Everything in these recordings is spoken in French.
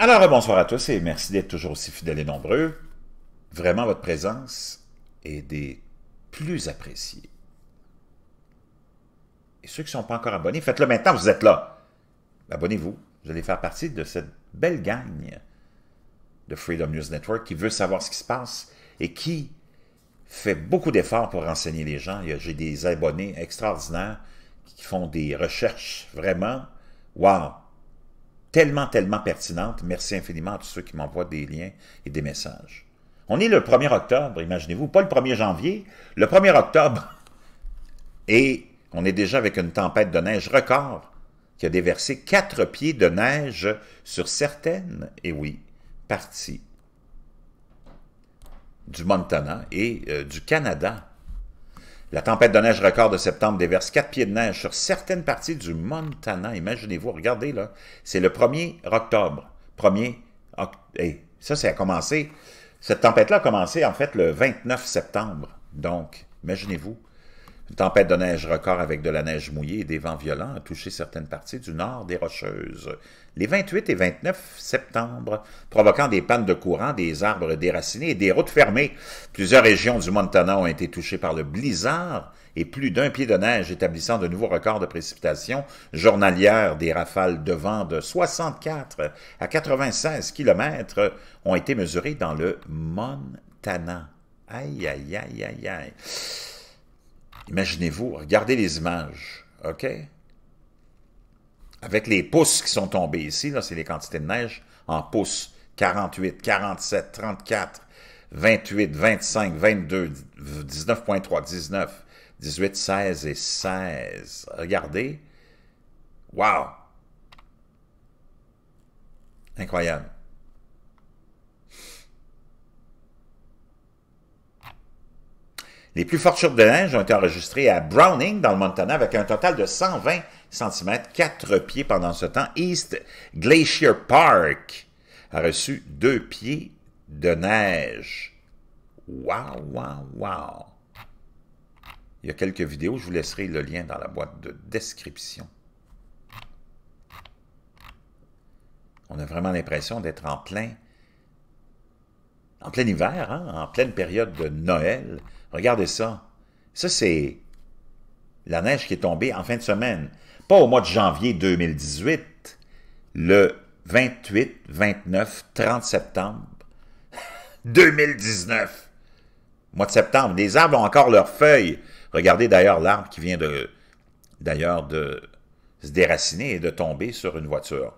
Alors, bonsoir à tous et merci d'être toujours aussi fidèles et nombreux. Vraiment, votre présence est des plus appréciées. Et ceux qui ne sont pas encore abonnés, faites-le maintenant, vous êtes là. Abonnez-vous. Vous allez faire partie de cette belle gagne de Freedom News Network qui veut savoir ce qui se passe et qui fait beaucoup d'efforts pour renseigner les gens. J'ai des abonnés extraordinaires qui font des recherches vraiment. Wow! tellement, tellement pertinente. Merci infiniment à tous ceux qui m'envoient des liens et des messages. On est le 1er octobre, imaginez-vous, pas le 1er janvier, le 1er octobre. Et on est déjà avec une tempête de neige record qui a déversé quatre pieds de neige sur certaines, et oui, parties du Montana et euh, du Canada. La tempête de neige record de septembre déverse quatre pieds de neige sur certaines parties du Montana. Imaginez-vous, regardez là, c'est le 1er octobre. 1er octobre. ça, c'est a commencé. Cette tempête-là a commencé en fait le 29 septembre. Donc, imaginez-vous. Une tempête de neige record avec de la neige mouillée et des vents violents a touché certaines parties du nord des Rocheuses les 28 et 29 septembre, provoquant des pannes de courant, des arbres déracinés et des routes fermées. Plusieurs régions du Montana ont été touchées par le blizzard et plus d'un pied de neige établissant de nouveaux records de précipitations journalières. Des rafales de vent de 64 à 96 km ont été mesurées dans le Montana. Aïe, aïe, aïe, aïe, aïe. Imaginez-vous, regardez les images, OK? Avec les pouces qui sont tombés ici, là, c'est les quantités de neige en pouces. 48, 47, 34, 28, 25, 22, 19.3, 19, 18, 16 et 16. Regardez. Wow! Incroyable. Les plus fortes chutes de neige ont été enregistrées à Browning, dans le Montana, avec un total de 120 cm, 4 pieds pendant ce temps. East Glacier Park a reçu 2 pieds de neige. Wow, wow, wow. Il y a quelques vidéos, je vous laisserai le lien dans la boîte de description. On a vraiment l'impression d'être en plein en plein hiver, hein, en pleine période de Noël. Regardez ça. Ça, c'est la neige qui est tombée en fin de semaine. Pas au mois de janvier 2018, le 28, 29, 30 septembre 2019. Mois de septembre. Les arbres ont encore leurs feuilles. Regardez d'ailleurs l'arbre qui vient de d'ailleurs de se déraciner et de tomber sur une voiture.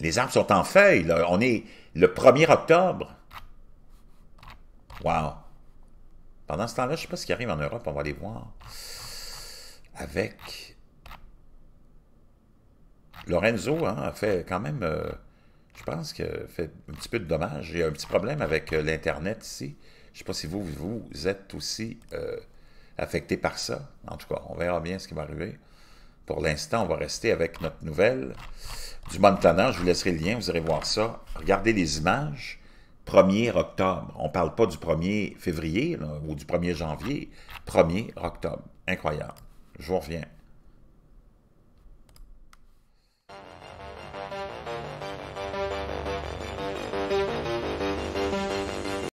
Les arbres sont en feu. On est le 1er octobre. Wow. Pendant ce temps-là, je ne sais pas ce qui arrive en Europe. On va aller voir. Avec... Lorenzo hein, a fait quand même... Euh, je pense que fait un petit peu de dommage. Il y a un petit problème avec euh, l'Internet ici. Je ne sais pas si vous, vous êtes aussi euh, affecté par ça. En tout cas, on verra bien ce qui va arriver. Pour l'instant, on va rester avec notre nouvelle du Montana. Je vous laisserai le lien, vous irez voir ça. Regardez les images. 1er octobre. On ne parle pas du 1er février ou du 1er janvier. 1er octobre. Incroyable. Je vous reviens.